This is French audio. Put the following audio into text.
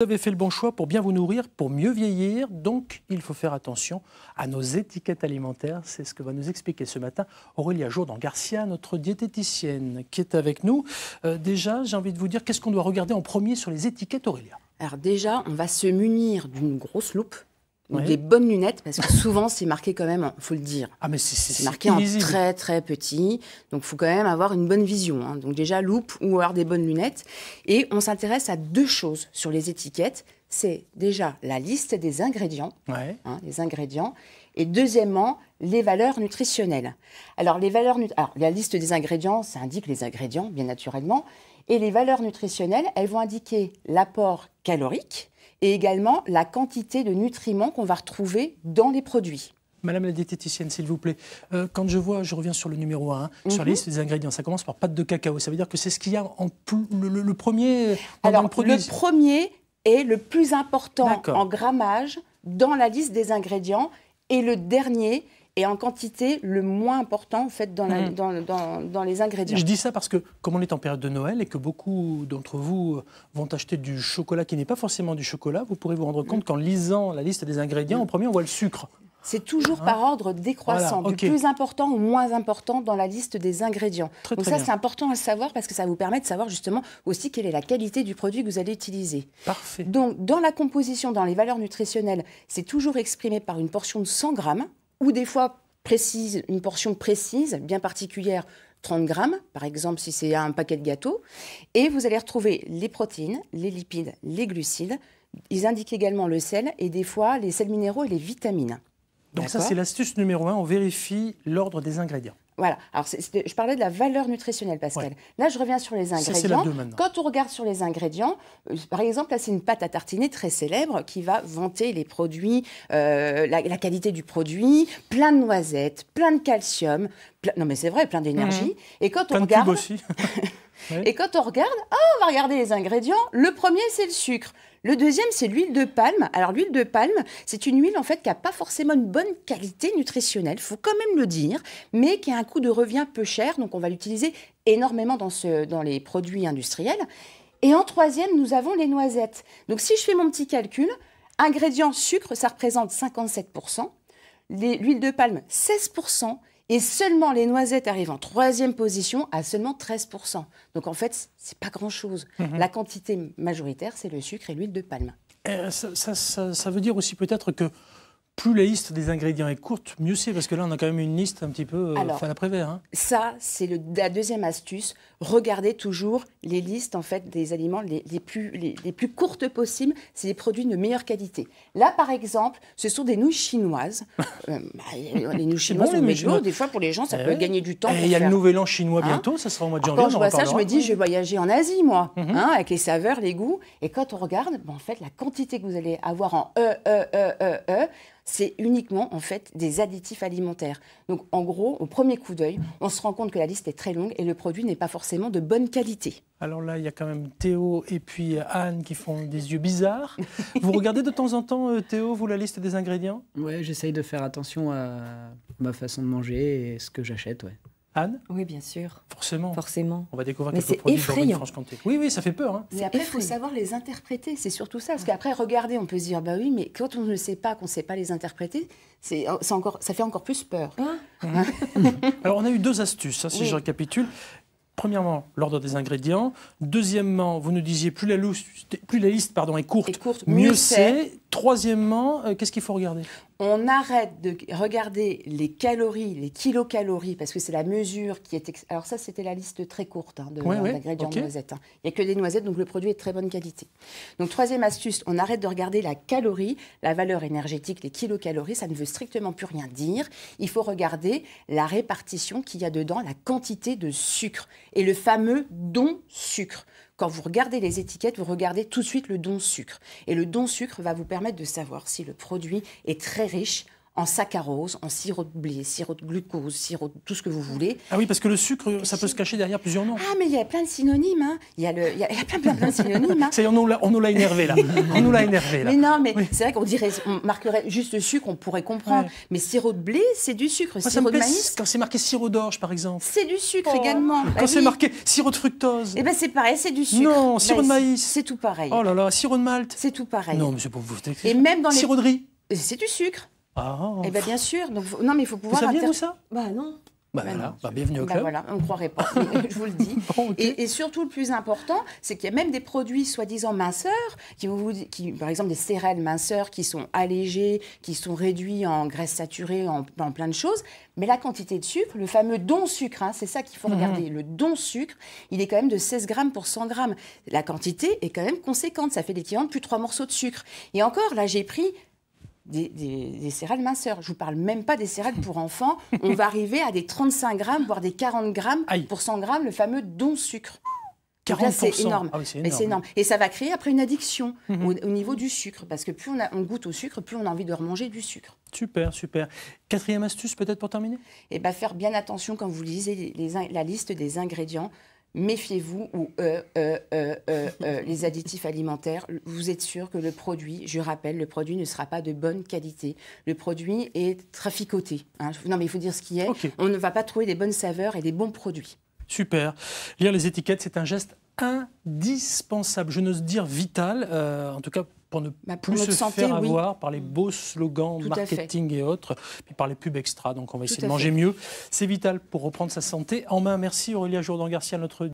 Vous avez fait le bon choix pour bien vous nourrir, pour mieux vieillir, donc il faut faire attention à nos étiquettes alimentaires. C'est ce que va nous expliquer ce matin Aurélia Jourdan-Garcia, notre diététicienne qui est avec nous. Euh, déjà, j'ai envie de vous dire qu'est-ce qu'on doit regarder en premier sur les étiquettes, Aurélia Alors déjà, on va se munir d'une grosse loupe ou des bonnes lunettes, parce que souvent c'est marqué quand même, faut le dire. Ah, mais c'est marqué en très très petit, donc faut quand même avoir une bonne vision. Hein. Donc déjà loupe ou avoir des bonnes lunettes. Et on s'intéresse à deux choses sur les étiquettes. C'est déjà la liste des ingrédients, hein, les ingrédients, et deuxièmement les valeurs nutritionnelles. Alors les valeurs, alors la liste des ingrédients, ça indique les ingrédients bien naturellement, et les valeurs nutritionnelles, elles vont indiquer l'apport calorique et également la quantité de nutriments qu'on va retrouver dans les produits. Madame la diététicienne, s'il vous plaît, euh, quand je vois, je reviens sur le numéro 1, hein, sur mhm. la liste des ingrédients, ça commence par pâte de cacao. Ça veut dire que c'est ce qu'il y a en le, premier Alors, le, produit. le premier est le plus important en grammage dans la liste des ingrédients et le dernier et en quantité le moins important en fait mm. dans, dans, les ingrédients. Je dis ça parce que comme on est en période de Noël et que beaucoup d'entre vous euh, vont acheter du chocolat qui n'est pas forcément du chocolat, vous pourrez vous rendre compte qu'en lisant la liste des ingrédients, en premier on voit le sucre. C'est toujours par hein ordre décroissant, du plus important au moins important dans la liste des ingrédients. Donc ça, c'est important à savoir parce que ça vous permet de savoir justement aussi quelle est la qualité du produit que vous allez utiliser. Parfait. Donc dans la composition, dans les valeurs nutritionnelles, c'est toujours exprimé par une portion de 100 grammes ou des fois précise, une portion précise, bien particulière, 30 grammes, par exemple si c'est un paquet de gâteaux. Et vous allez retrouver les protéines, les lipides, les glucides. Ils indiquent également le sel et des fois les sels minéraux et les vitamines. Donc ça, c'est l'astuce numéro un, on vérifie l'ordre des ingrédients. Voilà. Alors, je parlais de la valeur nutritionnelle, Pascal. Là, je reviens sur les ingrédients. Quand on regarde sur les ingrédients, euh, par exemple, là, c'est une pâte à tartiner très célèbre qui va vanter les produits, euh, la, qualité du produit, plein de noisettes, plein de calcium, non mais c'est vrai, plein d'énergie. Mhm. Et quand plein on regarde, aussi. Et quand on regarde, oh, on va regarder les ingrédients. Le premier, c'est le sucre. Le deuxième, c'est l'huile de palme. Alors l'huile de palme, c'est une huile en fait qui n'a pas forcément une bonne qualité nutritionnelle, faut quand même le dire, mais qui a un coût de revient peu cher, donc on va l'utiliser énormément dans, dans les produits industriels. Et en troisième, nous avons les noisettes. Donc si je fais mon petit calcul, ingrédients sucre, ça représente 57%, l'huile de palme 16%, et seulement les noisettes arrivent en troisième position à seulement 13%. Donc en fait, c'est pas grand-chose. Mhm. La quantité majoritaire, c'est le sucre et l'huile de palme. Euh, ça, veut dire aussi peut-être que plus la liste des ingrédients est courte, mieux c'est, parce que là, on a quand même une liste un petit peu euh, la fin hein. Ça, c'est la deuxième astuce. Regardez toujours les listes en fait, des aliments les, les plus, les, plus courtes possibles. C'est des produits de meilleure qualité. Là, par exemple, ce sont des nouilles chinoises. Euh, bah, les nouilles chinoises, bon, des fois, pour les gens, ça eh peut gagner du temps. Et il y a le nouvel an chinois hein bientôt, ça sera en mois de janvier. Quand je vois ça, je me dis, je vais voyager en Asie, moi, mhm. hein, avec les saveurs, les goûts. Et quand on regarde, ben, en fait, la quantité que vous allez avoir en E, E, E, E, E, c'est uniquement en fait des additifs alimentaires. Donc en gros, au premier coup d'œil, on se rend compte que la liste est très longue et le produit n'est pas forcément de bonne qualité. Alors là, il y a quand même Théo et puis euh, Anne qui font des yeux bizarres. vous regardez de temps en temps, euh, Théo, vous, la liste des ingrédients Oui, j'essaye de faire attention à ma façon de manger et ce que j'achète, ouais. Oui, bien sûr. Forcément. Forcément. On va découvrir Mais quelques produits effrayant. franche-comté. Oui, oui, ça fait peur. Hein. Mais après, il faut savoir les interpréter. C'est surtout ça. Parce qu'après, regardez, on peut se dire, bah oui, mais quand on ne sait pas, qu'on ne sait pas les interpréter, c'est, encore, ça fait encore plus peur. Ah. Alors, on a eu deux astuces, hein, si je récapitule. Premièrement, l'ordre des ingrédients. Deuxièmement, vous nous disiez, plus la, liste, pardon, est courte, courte mieux c'est. Troisièmement, euh, qu'est-ce qu'il faut regarder On arrête de regarder les calories, les kilocalories, parce que c'est la mesure qui est... Alors ça, c'était la liste très courte hein, de hein, l'ingrédient de noisettes. Hein. Il n'y a que des noisettes, donc le produit est de très bonne qualité. Donc troisième astuce, on arrête de regarder la calorie, la valeur énergétique, les kilocalories, ça ne veut strictement plus rien dire. Il faut regarder la répartition qu'il y a dedans, la quantité de sucre et le fameux don sucre. Quand vous regardez les étiquettes, vous regardez tout de suite le don sucre. Et le don sucre va vous permettre de savoir si le produit est très riche en saccharose, en sirop de blé, sirop de glucose, sirop de tout ce que vous voulez. Ah oui, parce que le sucre, ça peut se cacher derrière plusieurs noms. Ah, mais il y a plein de synonymes. Hein. Il, y a plein, plein, plein de synonymes. Hein. on nous l'a énervé, là. on nous l'a énervé, là. Mais non, mais c'est vrai qu'on dirait, on marquerait juste le sucre, on pourrait comprendre. Mais sirop de blé, c'est du sucre. sirop de maïs. Quand c'est marqué sirop d'orge, par exemple. C'est du sucre oh. également. Quand bah c'est marqué sirop de fructose. Eh ben c'est pareil, c'est du sucre. Non, bah, sirop de maïs. C'est tout pareil. Oh là là, sirop de malt. C'est tout pareil. Non, mais c'est pour vous. Et même dans les. Euh, c'est du sucre. Ah. Eh bien, bien sûr. Donc, Non, mais il faut pouvoir. Vous ça Bah non. Bah, voilà. Bah, bah, bienvenue au bah, club. voilà, on ne croirait pas, je vous le dis. et, surtout, le plus important, c'est qu'il y a même des produits soi-disant minceurs, qui, vous, qui, par exemple des céréales minceurs qui sont allégés, qui sont réduits en graisse saturée, en, plein de choses. Mais la quantité de sucre, le fameux don sucre, hein, c'est ça qu'il faut mhm. regarder. Le don sucre, il est quand même de 16 grammes pour 100 grammes. La quantité est quand même conséquente. Ça fait l'équivalent de plus de 3 morceaux de sucre. Et encore, là, j'ai pris des, céréales minceurs. Je vous parle même pas des céréales pour enfants. On va arriver à des 35 grammes, voire des 40 grammes pour 100 grammes, le fameux don sucre. Ah c'est énorme. Ah énorme. Et ça va créer après une addiction mhm. au, niveau du sucre, parce que plus on, a, on, goûte au sucre, plus on a envie de remanger du sucre. Super, super. Quatrième astuce peut-être pour terminer Et eh bah, ben, faire bien attention quand vous lisez la liste des ingrédients méfiez-vous ou euh, euh, euh, les additifs alimentaires. Vous êtes sûr que le produit, je rappelle, le produit ne sera pas de bonne qualité. Le produit est traficoté. Hein. Non, mais il faut dire ce qui est. a. On ne va pas trouver des bonnes saveurs et des bons produits. Super. Lire les étiquettes, c'est un geste indispensable, je n'ose dire vital, en tout cas pour ne bah, plus se faire avoir par les beaux slogans marketing et autres, et par les pubs extra. Donc on va essayer de manger mieux. C'est vital pour reprendre sa santé en main. Merci Aurélia Jourdan-Garcia, notre